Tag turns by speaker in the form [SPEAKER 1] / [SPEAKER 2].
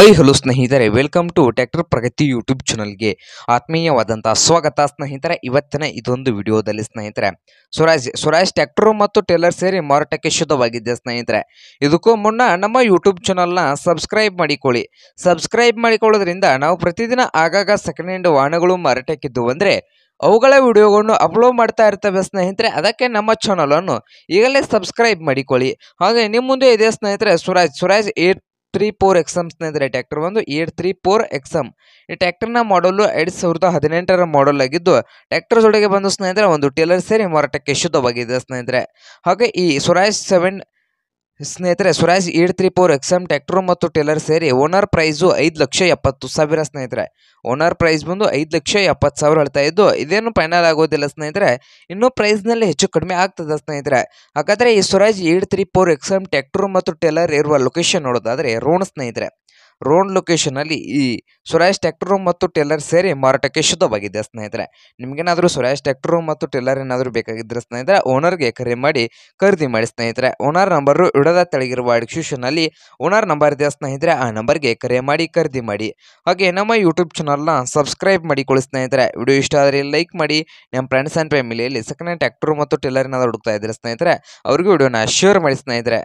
[SPEAKER 1] high hello ಸ್ನೇಹಿತರೆ welcome to tractor Pragati YouTube ಚಾನಲ್ಗೆ ಆತ್ಮೀಯವಾದಂಥ ಸ್ವಾಗತ ಸ್ನೇಹಿತರೆ ಇವತ್ತಿನ ಇದೊಂದು ವಿಡಿಯೋದಲ್ಲಿ ಸ್ನೇಹಿತರೆ ಸ್ವರಾಜ್ ಸ್ವರಾಜ್ ಟ್ಯಾಕ್ಟರ್ ಮತ್ತು ಟೇಲರ್ ಸೇರಿ ಮಾರಾಟಕ್ಕೆ ಶುದ್ಧವಾಗಿದೆ ಸ್ನೇಹಿತರೆ ಇದಕ್ಕೂ ಮುನ್ನ ನಮ್ಮ ಯೂಟ್ಯೂಬ್ ಚಾನಲ್ನ ಸಬ್ಸ್ಕ್ರೈಬ್ ಮಾಡಿಕೊಳ್ಳಿ ಸಬ್ಸ್ಕ್ರೈಬ್ ಮಾಡಿಕೊಳ್ಳೋದ್ರಿಂದ ನಾವು ಪ್ರತಿದಿನ ಆಗಾಗ ಸೆಕೆಂಡ್ ಹ್ಯಾಂಡ್ ವಾಹನಗಳು ಮಾರಾಟಕ್ಕಿದ್ದು ಅಂದರೆ ಅವುಗಳ ವಿಡಿಯೋಗಳನ್ನು ಅಪ್ಲೋಡ್ ಮಾಡ್ತಾ ಇರ್ತವೆ ಸ್ನೇಹಿತರೆ ಅದಕ್ಕೆ ನಮ್ಮ ಚಾನಲನ್ನು ಈಗಲೇ ಸಬ್ಸ್ಕ್ರೈಬ್ ಮಾಡಿಕೊಳ್ಳಿ ಹಾಗೆ ನಿಮ್ಮ ಮುಂದೆ ಇದೆ ಸ್ನೇಹಿತರೆ Swaraj Swaraj eight three four XM ಸ್ನೇಹಿತರೆ ಟ್ಯಾಕ್ಟರ್ ಒಂದು ಏಟ್ ತ್ರೀ ಫೋರ್ ಎಕ್ಸಮ್ ಈ ಟ್ಯಾಕ್ಟರ್ನ ಮಾಡಲು ಎರಡು ಸಾವಿರದ ಹದಿನೆಂಟರ ಮಾಡಲ್ ಆಗಿದ್ದು ಟ್ಯಾಕ್ಟರ್ ಜೊತೆಗೆ ಬಂದು ಸ್ನೇಹಿತರೆ ಒಂದು ಟೇಲರ್ ಸೇರಿ ಮಾರಾಟಕ್ಕೆ ಶುದ್ಧವಾಗಿದೆ ಸ್ನೇಹಿತರೆ ಹಾಗೆ ಈ ಸ್ವರಾಜ್ ಸೆವೆನ್ ಸ್ನೇಹಿತರೆ Swaraj eight three four XM tractor ಮತ್ತು ಟೇಲರ್ ಸೇರಿ ಓನರ್ ಪ್ರೈಸು ಐದು ಲಕ್ಷ ಎಪ್ಪತ್ತು ಸಾವಿರ ಸ್ನೇಹಿತರೆ ಓನರ್ ಪ್ರೈಸ್ ಬಂದು ಐದು ಲಕ್ಷ ಎಪ್ಪತ್ತು ಸಾವಿರ ಹೇಳ್ತಾ ಇದ್ದು ಇದೇನು ಫೈನಲ್ ಆಗೋದಿಲ್ಲ ಸ್ನೇಹಿತರೆ ಇನ್ನೂ ಪ್ರೈಸ್ನಲ್ಲಿ ಹೆಚ್ಚು ಕಡಿಮೆ ಆಗ್ತದೆ ಸ್ನೇಹಿತರೆ ಹಾಗಾದರೆ ಈ Swaraj eight three four XM tractor ಮತ್ತು ಟೇಲರ್ ಇರುವ ಲೊಕೇಶನ್ ನೋಡೋದಾದರೆ ರೋಣ ಸ್ನೇಹಿತರೆ ರೋನ್ ಲೊಕೇಶನ್ ಅಲ್ಲಿ ಈ ಸ್ವರಾಜ್ ರೂಮ್ ಮತ್ತು ಟೆಲ್ಲರ್ ಸೇರಿ ಮಾರಾಟಕ್ಕೆ ಶುದ್ಧವಾಗಿದೆ ಸ್ನೇಹಿತರೆ ನಿಮಗೇನಾದರೂ ಸ್ವರಾಜ್ ರೂಮ್ ಮತ್ತು ಟೆಲ್ಲರ್ ಏನಾದರೂ ಬೇಕಾಗಿದ್ದರೆ ಸ್ನೇಹಿತರೆ ಓನರ್ಗೆ ಕರೆ ಮಾಡಿ ಖರೀದಿ ಮಾಡಿ ಸ್ನೇಹಿತರೆ ಓನರ್ ನಂಬರು ಇಡದ ತೆಳಗಿರುವ ಡಿಸ್ಕ್ರಿಪ್ಷನ್ ಓನರ್ ನಂಬರ್ ಇದೆ ಸ್ನೇಹಿತರೆ ಆ ನಂಬರ್ಗೆ ಕರೆ ಮಾಡಿ ಖರೀದಿ ಮಾಡಿ ಹಾಗೆ ನಮ್ಮ ಯೂಟ್ಯೂಬ್ ಚಾನಲ್ನ ಸಬ್ಸ್ಕ್ರೈಬ್ ಮಾಡಿಕೊಳ್ಳಿ ಸ್ನೇಹಿತರೆ ವಿಡಿಯೋ ಇಷ್ಟ ಆದರೆ ಲೈಕ್ ಮಾಡಿ ನಮ್ಮ ಫ್ರೆಂಡ್ಸ್ ಆ್ಯಂಡ್ ಫ್ಯಾಮಿಲಿಯಲ್ಲಿ ಸೆಕೆಂಡ್ ಹ್ಯಾಂಡ್ ಮತ್ತು ಟೆಲ್ಲರ್ ಏನಾದರೂ ಹುಡುಕ್ತಾ ಇದ್ದರೆ ಸ್ನೇಹಿತರೆ ಅವ್ರಿಗೂ ವಿಡಿಯೋನ ಶೇರ್ ಮಾಡಿ ಸ್ನೇಹಿತರೆ